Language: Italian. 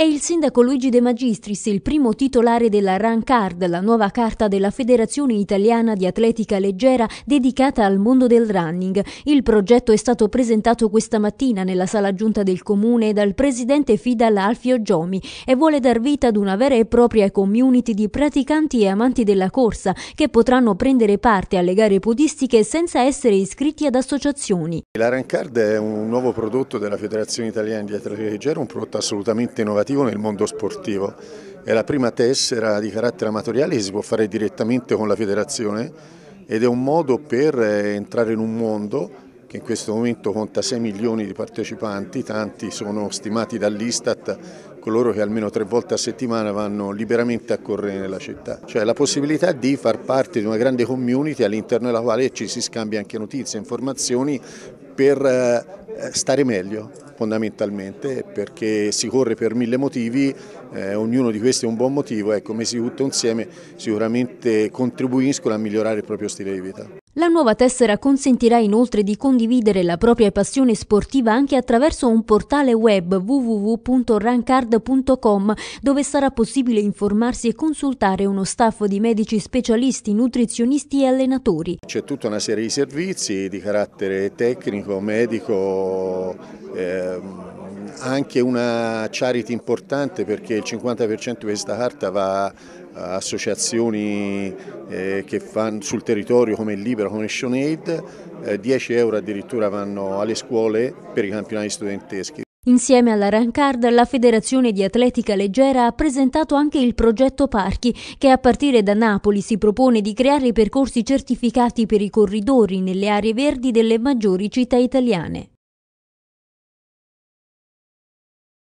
È il sindaco Luigi De Magistris il primo titolare della Run Card, la nuova carta della Federazione Italiana di Atletica Leggera dedicata al mondo del running. Il progetto è stato presentato questa mattina nella sala giunta del comune dal presidente Fidal Alfio Giomi e vuole dar vita ad una vera e propria community di praticanti e amanti della corsa che potranno prendere parte alle gare podistiche senza essere iscritti ad associazioni. La Run Card è un nuovo prodotto della Federazione Italiana di Atletica Leggera, un prodotto assolutamente innovativo formativo nel mondo sportivo. È la prima tessera di carattere amatoriale che si può fare direttamente con la federazione ed è un modo per eh, entrare in un mondo che in questo momento conta 6 milioni di partecipanti, tanti sono stimati dall'Istat coloro che almeno tre volte a settimana vanno liberamente a correre nella città. Cioè la possibilità di far parte di una grande community all'interno della quale ci si scambia anche notizie, informazioni per eh, stare meglio fondamentalmente perché si corre per mille motivi, eh, ognuno di questi è un buon motivo, ecco, messi tutti insieme sicuramente contribuiscono a migliorare il proprio stile di vita. La nuova tessera consentirà inoltre di condividere la propria passione sportiva anche attraverso un portale web www.rancard.com dove sarà possibile informarsi e consultare uno staff di medici specialisti, nutrizionisti e allenatori. C'è tutta una serie di servizi di carattere tecnico, medico, ehm anche una charity importante perché il 50% di questa carta va a associazioni eh, che fanno sul territorio come Libera, come Shon Aid, 10 euro addirittura vanno alle scuole per i campionati studenteschi. Insieme alla Rancard, la Federazione di Atletica Leggera ha presentato anche il progetto Parchi, che a partire da Napoli si propone di creare percorsi certificati per i corridori nelle aree verdi delle maggiori città italiane.